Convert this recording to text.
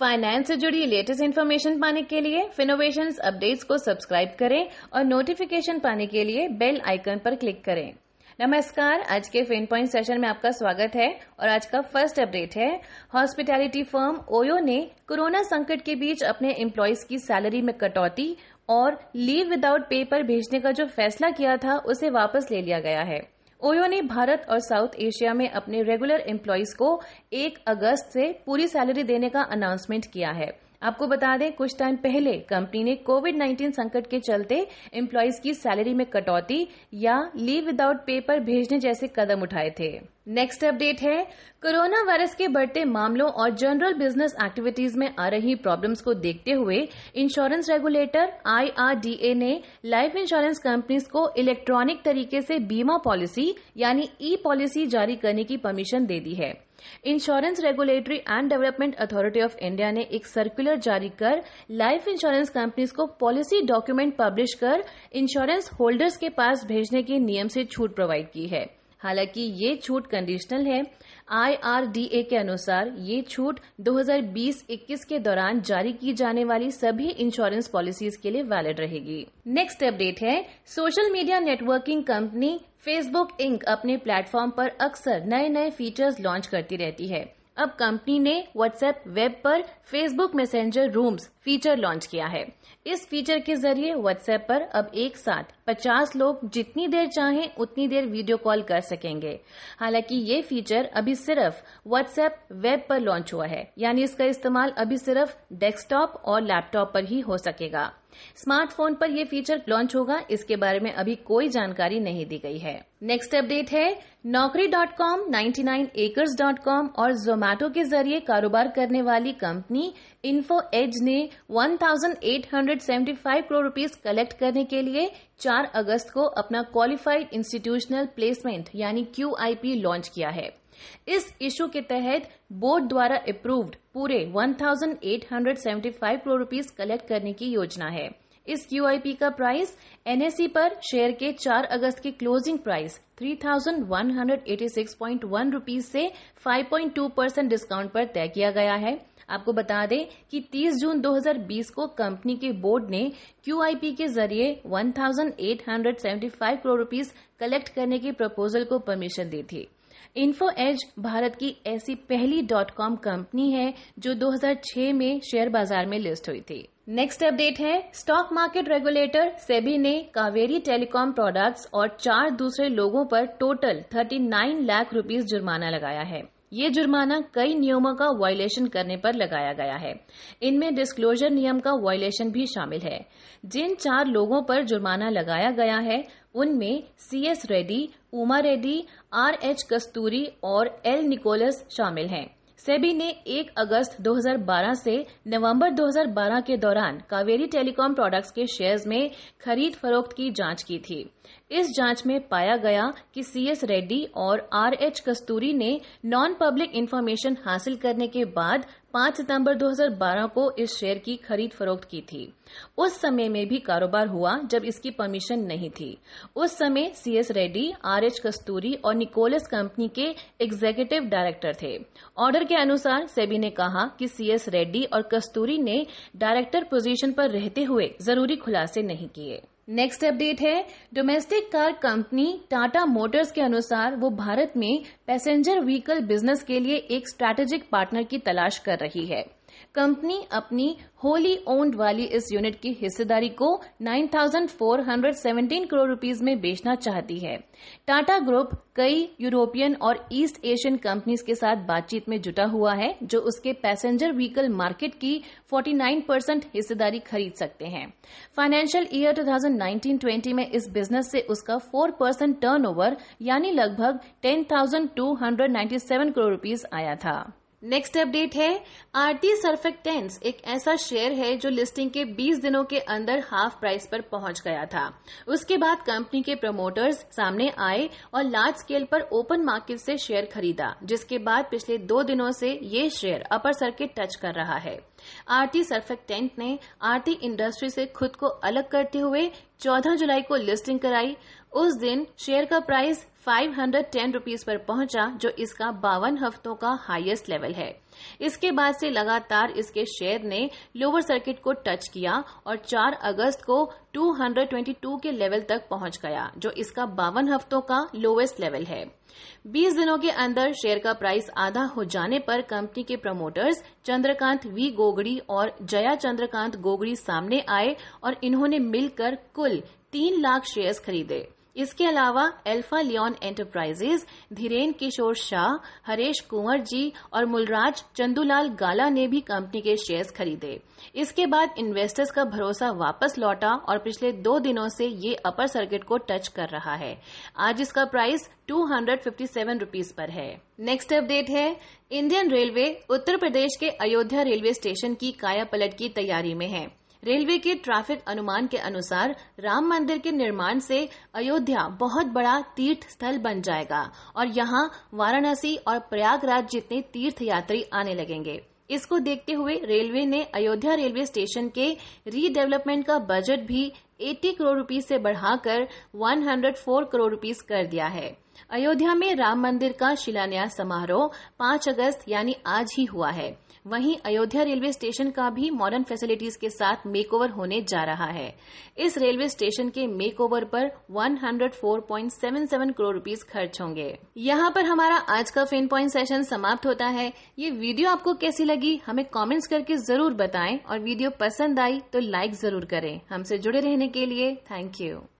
finance से जुड़ी latest information पाने के लिए फिनोवेशन अपडेट्स को सब्सक्राइब करें और नोटिफिकेशन पाने के लिए बेल आइकन पर क्लिक करें नमस्कार आज के फिन पॉइंट सेशन में आपका स्वागत है और आज का फर्स्ट अपडेट है हॉस्पिटैलिटी फर्म ओयो ने कोरोना संकट के बीच अपने एम्प्लॉयज की सैलरी में कटौती और लीव विदाउट पे पर भेजने का जो फैसला किया था उसे वापस ले लिया गया है ओयो ने भारत और साउथ एशिया में अपने रेगुलर एम्प्लॉयज को 1 अगस्त से पूरी सैलरी देने का अनाउंसमेंट किया है आपको बता दें कुछ टाइम पहले कंपनी ने कोविड 19 संकट के चलते एम्प्लॉयज की सैलरी में कटौती या लीव विदाउट पे पर भेजने जैसे कदम उठाए थे नेक्स्ट अपडेट है कोरोना वायरस के बढ़ते मामलों और जनरल बिजनेस एक्टिविटीज में आ रही प्रॉब्लम्स को देखते हुए इंश्योरेंस रेगुलेटर आईआरडीए ने लाइफ इंश्योरेंस कंपनीज को इलेक्ट्रॉनिक तरीके से बीमा पॉलिसी यानी ई पॉलिसी जारी करने की परमिशन दे दी है insurance regulatory and development authority of India ने एक सर्कुलर जारी कर लाइफ इंश्योरेंस कंपनीज को पॉलिसी डॉक्यूमेंट पब्लिश कर इंश्योरेंस होल्डर्स के पास भेजने के नियम से छूट प्रोवाइड की है हालांकि ये छूट कंडीशनल है आईआरडीए के अनुसार ये छूट 2020-21 के दौरान जारी की जाने वाली सभी इंश्योरेंस पॉलिसीज के लिए वैलिड रहेगी नेक्स्ट अपडेट है social media networking company Facebook Inc अपने प्लेटफॉर्म पर अक्सर नए नए फीचर्स लॉन्च करती रहती है अब कंपनी ने व्हाट्सएप वेब पर Facebook Messenger Rooms feature launch किया है इस फीचर के जरिए व्हाट्सएप पर अब एक साथ 50 लोग जितनी देर चाहें उतनी देर वीडियो कॉल कर सकेंगे हालांकि ये फीचर अभी सिर्फ व्हाट्सएप वेब पर लॉन्च हुआ है यानी इसका इस्तेमाल अभी सिर्फ डेस्कटॉप और लैपटॉप पर ही हो सकेगा स्मार्टफोन पर यह फीचर लॉन्च होगा इसके बारे में अभी कोई जानकारी नहीं दी गई है नेक्स्ट अपडेट है Naukri dot com ninety nine acres dot com और जोमैटो के जरिए कारोबार करने वाली कंपनी इन्फो एज ने 1,875 करोड़ रुपीस कलेक्ट करने के लिए 4 अगस्त को अपना क्वालिफाइड इंस्टीट्यूशनल प्लेसमेंट यानी क्यू लॉन्च किया है इस इशू के तहत बोर्ड द्वारा अप्रूव्ड पूरे 1875 करोड़ रुपीस कलेक्ट करने की योजना है इस क्यूआईपी का प्राइस एनएससी पर शेयर के 4 अगस्त के क्लोजिंग प्राइस 3,186.1 रुपीस से 5.2 परसेंट डिस्काउंट पर तय किया गया है आपको बता दें कि 30 जून 2020 को कंपनी के बोर्ड ने क्यू के जरिए 1,875 करोड़ रुपीस कलेक्ट करने के प्रपोजल को परमिशन दी थी इन्फो एज भारत की ऐसी पहली डॉट कॉम कंपनी है जो 2006 में शेयर बाजार में लिस्ट हुई थी नेक्स्ट अपडेट है स्टॉक मार्केट रेगुलेटर सेबी ने कावेरी टेलीकॉम प्रोडक्ट्स और चार दूसरे लोगों पर टोटल 39 लाख रुपीस जुर्माना लगाया है ये जुर्माना कई नियमों का वायलेशन करने पर लगाया गया है इनमें डिस्क्लोजर नियम का वायलेशन भी शामिल है जिन चार लोगों पर जुर्माना लगाया गया है उनमें C S Reddy Uma Reddy R H Kasturi और एल निकोलस शामिल हैं सेबी ने 1 अगस्त 2012 से नवंबर 2012 के दौरान कावेरी टेलीकॉम प्रोडक्ट्स के शेयर्स में खरीद फरोख्त की जांच की थी इस जांच में पाया गया कि सीएस रेड्डी और आरएच कस्तूरी ने नॉन पब्लिक इन्फॉर्मेशन हासिल करने के बाद 5 सितंबर 2012 को इस शेयर की खरीद फरोख्त की थी उस समय में भी कारोबार हुआ जब इसकी परमिशन नहीं थी उस समय C S Reddy R H Kasturi और निकोलस कंपनी के एग्जीक्यूटिव डायरेक्टर थे ऑर्डर के अनुसार सेबी ने कहा कि सी एस रेड्डी और कस्तूरी ने डायरेक्टर पोजीशन पर रहते हुए जरूरी खुलासे नहीं किए नेक्स्ट अपडेट है domestic car company Tata motors के अनुसार वो भारत में पैसेंजर व्हीकल बिजनेस के लिए एक स्ट्रैटेजिक पार्टनर की तलाश कर रही है कंपनी अपनी होली ओन्ड वाली इस यूनिट की हिस्सेदारी को 9,417 करोड़ रुपीस में बेचना चाहती है टाटा ग्रुप कई यूरोपियन और ईस्ट एशियन कंपनीज के साथ बातचीत में जुटा हुआ है जो उसके पैसेंजर व्हीकल मार्केट की 49 परसेंट हिस्सेदारी खरीद सकते हैं फाइनेंशियल ईयर 2019-20 में इस बिजनेस से उसका 4 परसेंट टर्न यानी लगभग टेन करोड़ रूपीज आया था नेक्स्ट अपडेट है आरती सर्फेक्टेंट्स एक ऐसा शेयर है जो लिस्टिंग के 20 दिनों के अंदर हाफ प्राइस पर पहुंच गया था उसके बाद कंपनी के प्रमोटर्स सामने आए और लार्ज स्केल पर ओपन मार्केट से शेयर खरीदा जिसके बाद पिछले दो दिनों से ये शेयर अपर सर्किट टच कर रहा है आरती सर्फेक्टेंट ने आरती इंडस्ट्री से खुद को अलग करते हुए 14 जुलाई को लिस्टिंग कराई उस दिन शेयर का प्राइस 510 हंड्रेड पर पहुंचा जो इसका बावन हफ्तों का हाईएस्ट लेवल है इसके बाद से लगातार इसके शेयर ने लोअर सर्किट को टच किया और 4 अगस्त को 222 के लेवल तक पहुंच गया जो इसका बावन हफ्तों का लोवेस्ट लेवल है 20 दिनों के अंदर शेयर का प्राइस आधा हो जाने पर कंपनी के प्रमोटर्स चंद्रकांत वी गोगड़ी और जया चंद्रकांत गोगड़ी सामने आए और इन्होंने मिलकर कुल तीन लाख शेयर्स खरीदे इसके अलावा alpha Leon enterprises Dhiren Kishore Shah Haresh Kunwar ji और मुलराज चंदूलाल गाला ने भी कंपनी के शेयर्स खरीदे इसके बाद इन्वेस्टर्स का भरोसा वापस लौटा और पिछले दो दिनों से ये अपर सर्किट को टच कर रहा है आज इसका price two hundred fifty seven पर है नेक्स्ट अपडेट है इंडियन रेलवे उत्तर प्रदेश के अयोध्या रेलवे स्टेशन की काया पलट की तैयारी में है रेलवे के ट्रैफिक अनुमान के अनुसार राम मंदिर के निर्माण से अयोध्या बहुत बड़ा तीर्थ स्थल बन जाएगा और यहाँ वाराणसी और प्रयागराज जितने तीर्थ यात्री आने लगेंगे इसको देखते हुए रेलवे ने अयोध्या रेलवे स्टेशन के रीडेवलपमेंट का बजट भी 80 करोड़ रुपीस से बढ़ाकर 104 करोड़ रुपीस कर दिया है अयोध्या में राम मंदिर का शिलान्यास समारोह 5 अगस्त यानी आज ही हुआ है वहीं अयोध्या रेलवे स्टेशन का भी मॉडर्न फैसिलिटीज के साथ मेकओवर होने जा रहा है इस रेलवे स्टेशन के मेकओवर पर 104.77 करोड़ रुपीस खर्च होंगे यहाँ पर हमारा आज का फेन पॉइंट सेशन समाप्त होता है ये वीडियो आपको कैसी लगी हमें कमेंट्स करके जरूर बताएं और वीडियो पसंद आई तो लाइक जरूर करें हमसे जुड़े रहने के लिए थैंक यू